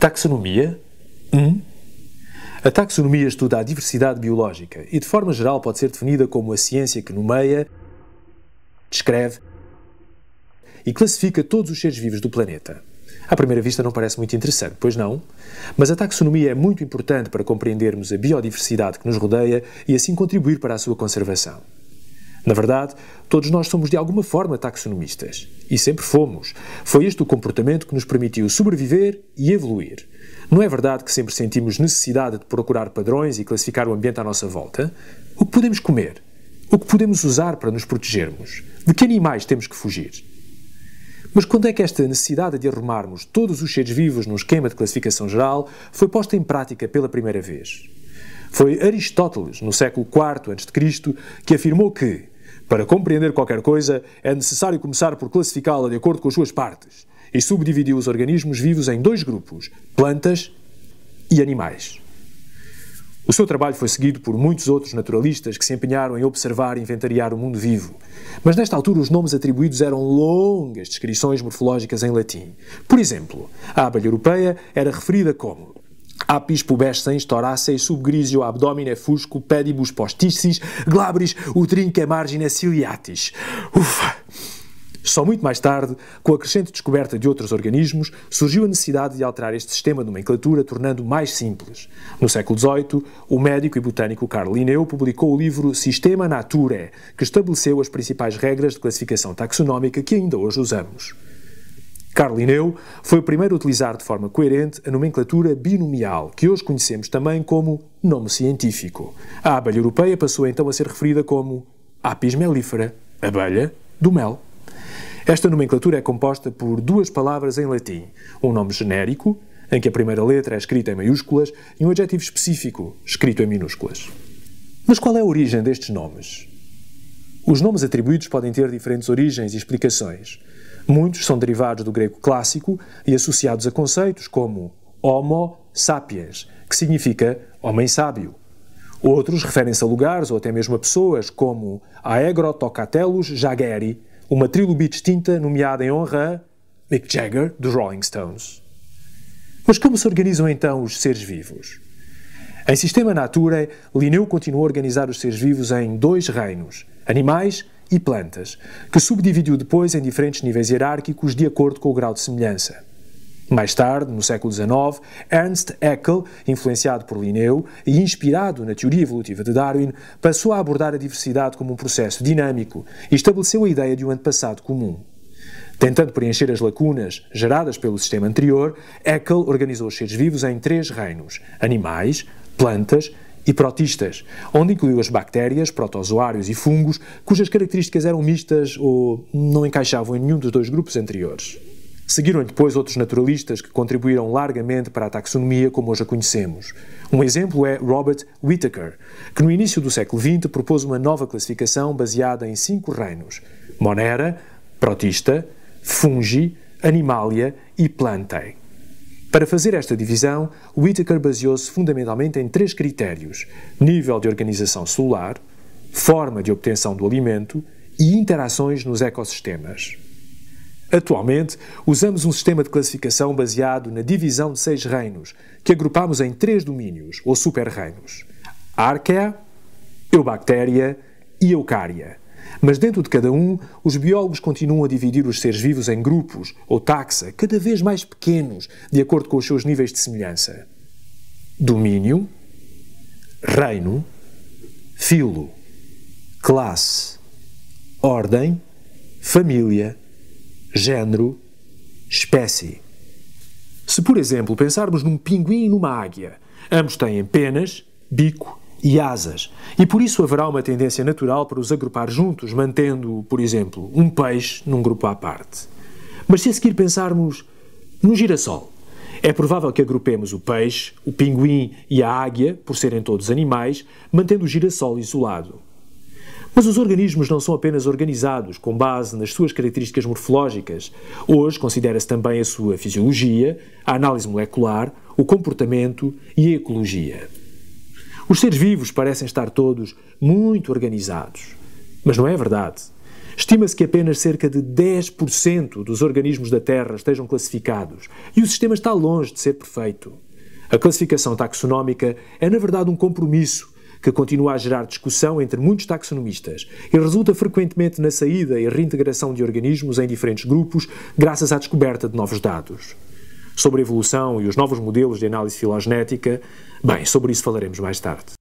Taxonomia 1. Hum? A taxonomia estuda a diversidade biológica e, de forma geral, pode ser definida como a ciência que nomeia, descreve e classifica todos os seres vivos do planeta. À primeira vista, não parece muito interessante, pois não? Mas a taxonomia é muito importante para compreendermos a biodiversidade que nos rodeia e assim contribuir para a sua conservação. Na verdade, todos nós somos de alguma forma taxonomistas. E sempre fomos. Foi este o comportamento que nos permitiu sobreviver e evoluir. Não é verdade que sempre sentimos necessidade de procurar padrões e classificar o ambiente à nossa volta? O que podemos comer? O que podemos usar para nos protegermos? De que animais temos que fugir? Mas quando é que esta necessidade de arrumarmos todos os seres vivos num esquema de classificação geral foi posta em prática pela primeira vez? Foi Aristóteles, no século IV a.C., que afirmou que, para compreender qualquer coisa, é necessário começar por classificá-la de acordo com as suas partes e subdividiu os organismos vivos em dois grupos, plantas e animais. O seu trabalho foi seguido por muitos outros naturalistas que se empenharam em observar e inventariar o mundo vivo. Mas nesta altura os nomes atribuídos eram longas descrições morfológicas em latim. Por exemplo, a abelha europeia era referida como apis pubescens, toracei, subgrisio abdomine fusco, pedibus posticis, glabris, utrinque margine ciliatis. Ufa! Só muito mais tarde, com a crescente descoberta de outros organismos, surgiu a necessidade de alterar este sistema de nomenclatura, tornando-o mais simples. No século XVIII, o médico e botânico Carl Linneu publicou o livro Sistema Naturae, que estabeleceu as principais regras de classificação taxonómica que ainda hoje usamos. Carl foi o primeiro a utilizar de forma coerente a nomenclatura binomial, que hoje conhecemos também como nome científico. A abelha europeia passou então a ser referida como Apis mellifera, abelha do mel. Esta nomenclatura é composta por duas palavras em latim, um nome genérico, em que a primeira letra é escrita em maiúsculas, e um adjetivo específico, escrito em minúsculas. Mas qual é a origem destes nomes? Os nomes atribuídos podem ter diferentes origens e explicações. Muitos são derivados do grego clássico e associados a conceitos como homo sapiens, que significa homem sábio. Outros referem-se a lugares ou até mesmo a pessoas, como Aegrotocatelus jaggeri, uma trilobite extinta nomeada em honra a Mick Jagger, dos Rolling Stones. Mas como se organizam então os seres vivos? Em Sistema nature, Linneu continuou a organizar os seres vivos em dois reinos, animais e plantas, que subdividiu depois em diferentes níveis hierárquicos de acordo com o grau de semelhança. Mais tarde, no século XIX, Ernst Haeckel, influenciado por Linneu e inspirado na teoria evolutiva de Darwin, passou a abordar a diversidade como um processo dinâmico e estabeleceu a ideia de um antepassado comum. Tentando preencher as lacunas geradas pelo sistema anterior, Haeckel organizou os seres vivos em três reinos: animais, plantas e protistas, onde incluiu as bactérias, protozoários e fungos, cujas características eram mistas ou não encaixavam em nenhum dos dois grupos anteriores. Seguiram depois outros naturalistas que contribuíram largamente para a taxonomia como hoje a conhecemos. Um exemplo é Robert Whittaker, que no início do século XX propôs uma nova classificação baseada em cinco reinos: Monera, Protista, Fungi, Animalia e Plantae. Para fazer esta divisão, Whitaker baseou-se fundamentalmente em três critérios: nível de organização celular, forma de obtenção do alimento e interações nos ecossistemas. Atualmente, usamos um sistema de classificação baseado na divisão de seis reinos, que agrupamos em três domínios ou super-reinos: Archaea, Eubactéria e Eucária mas dentro de cada um, os biólogos continuam a dividir os seres vivos em grupos ou taxa, cada vez mais pequenos, de acordo com os seus níveis de semelhança: domínio, reino, filo, classe, ordem, família, género, espécie. Se, por exemplo, pensarmos num pinguim e numa águia, ambos têm penas, bico e asas. E por isso haverá uma tendência natural para os agrupar juntos, mantendo, por exemplo, um peixe num grupo à parte. Mas se a seguir pensarmos no girassol, é provável que agrupemos o peixe, o pinguim e a águia, por serem todos animais, mantendo o girassol isolado. Mas os organismos não são apenas organizados com base nas suas características morfológicas. Hoje considera-se também a sua fisiologia, a análise molecular, o comportamento e a ecologia. Os seres vivos parecem estar todos muito organizados. Mas não é verdade. Estima-se que apenas cerca de 10% dos organismos da Terra estejam classificados e o sistema está longe de ser perfeito. A classificação taxonómica é, na verdade, um compromisso que continua a gerar discussão entre muitos taxonomistas e resulta frequentemente na saída e reintegração de organismos em diferentes grupos graças à descoberta de novos dados sobre a evolução e os novos modelos de análise filogenética, bem, sobre isso falaremos mais tarde.